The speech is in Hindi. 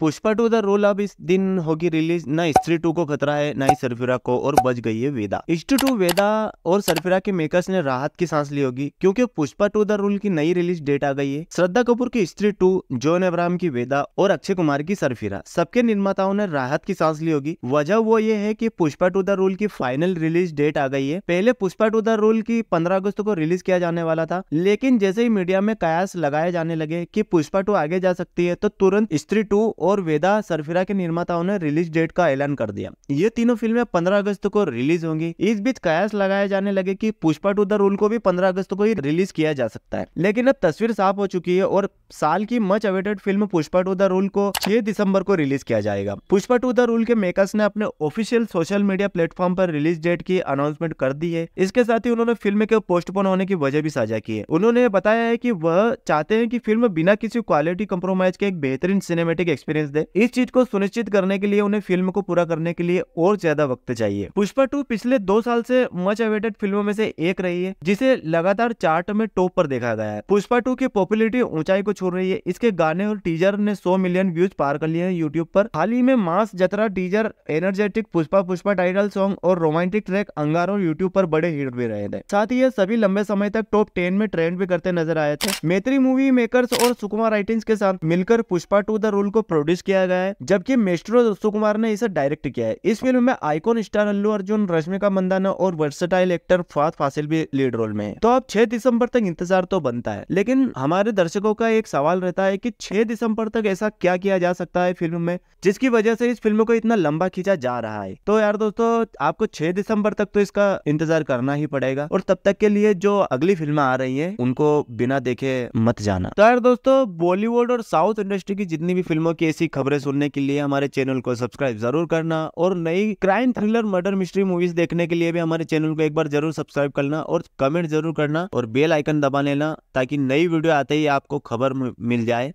पुष्पा टू द रोल अब इस दिन होगी रिलीज ना स्त्री टू को खतरा है ना ही सरफिरा को और बच गई है वेदा स्त्री टू वेदा और सरफिरा के मेकर्स ने राहत की सांस ली होगी क्योंकि पुष्पा टू द रोल की नई रिलीज डेट आ गई है श्रद्धा कपूर की स्त्री टू जॉन अब्राहम की वेदा और अक्षय कुमार की सरफिरा सबके निर्माताओं ने राहत की सांस ली होगी वजह वो ये है की पुष्पा टू द रोल की फाइनल रिलीज डेट आ गई है पहले पुष्पा टू द रोल की पंद्रह अगस्त को रिलीज किया जाने वाला था लेकिन जैसे ही मीडिया में कयास लगाए जाने लगे की पुष्पा टू आगे जा सकती है तो तुरंत स्त्री टू और वेदा सरफिरा के निर्माताओं ने रिलीज डेट का ऐलान कर दिया ये तीनों फिल्में पंद्रह अगस्त को रिलीज होंगी इस बीच कयास लगाए जाने लगे की पुष्पा टू द रूल को भी पंद्रह अगस्त को ही रिलीज किया जा सकता है लेकिन अब तस्वीर साफ हो चुकी है और साल की much awaited film Pushpa two the rule को छह दिसंबर को रिलीज किया जाएगा पुष्पा टू द रूल के मेकर्स ने अपने ऑफिशियल सोशल मीडिया प्लेटफॉर्म पर रिलीज डेट की अनाउंसमेंट कर दी है इसके साथ ही उन्होंने फिल्म के पोस्टपोन होने की वजह भी साझा की है उन्होंने बताया है की वह चाहते हैं की फिल्म बिना किसी क्वालिटी कम्प्रोमाइज के एक बेहतरीन सिनेमेटिक एक्सपीरियंस एक्सपीरियंस दे इस चीज को सुनिश्चित करने के लिए उन्हें फिल्म को पूरा करने के लिए और ज्यादा वक्त चाहिए पुष्पा टू पिछले दो साल से मच अवेटेड फिल्मों में से एक रही है जिसे लगातार चार्ट में टॉप पर देखा गया है पुष्पा टू की पॉपुलरिटी ऊंचाई को छू रही है इसके गाने और टीजर ने सौ मिलियन व्यूज पार कर लिए हैं यूट्यूब पर हाल ही में mass jatara teaser energetic Pushpa Pushpa title song और रोमांटिक ट्रैक अंगारो यूट्यूब पर बड़े हिट भी रहे थे साथ ही ये सभी लंबे समय तक टॉप टेन में ट्रेंड भी करते नजर आए थे मैत्री मूवी मेकर्स और सुकुमार राइटिंग के साथ मिलकर पुष्पा टू द रूल को प्रोड्यूस प्रोड्यूस किया गया है जबकि मेस्ट्रो दत्सु कुमार ने इसे डायरेक्ट किया है इस फिल्म में आइकॉन स्टार अल्लू अर्जुन रश्मिका मंदाना और वर्सटाइल एक्टर फाद फासिल भी लीड रोल में है तो अब छह दिसंबर तक इंतजार तो बनता है लेकिन हमारे दर्शकों का एक सवाल रहता है की छह दिसंबर तक ऐसा क्या किया जा सकता है फिल्म में जिसकी वजह से इस फिल्म को इतना लंबा खींचा जा रहा है तो यार दोस्तों आपको छह दिसंबर तक तो इसका इंतजार करना ही पड़ेगा और तब तक के लिए जो अगली फिल्म आ रही है उनको बिना देखे मत जाना तो यार दोस्तों बॉलीवुड और साउथ इंडस्ट्री की जितनी भी फिल्मों की ऐसी खबरें सुनने के लिए हमारे चैनल को सब्सक्राइब जरूर करना और नई crime thriller murder mystery movies देखने के लिए भी हमारे चैनल को एक बार जरूर सब्सक्राइब करना और कमेंट जरूर करना और बेल आइकन दबा लेना ताकि नई वीडियो आते ही आपको खबर मिल जाए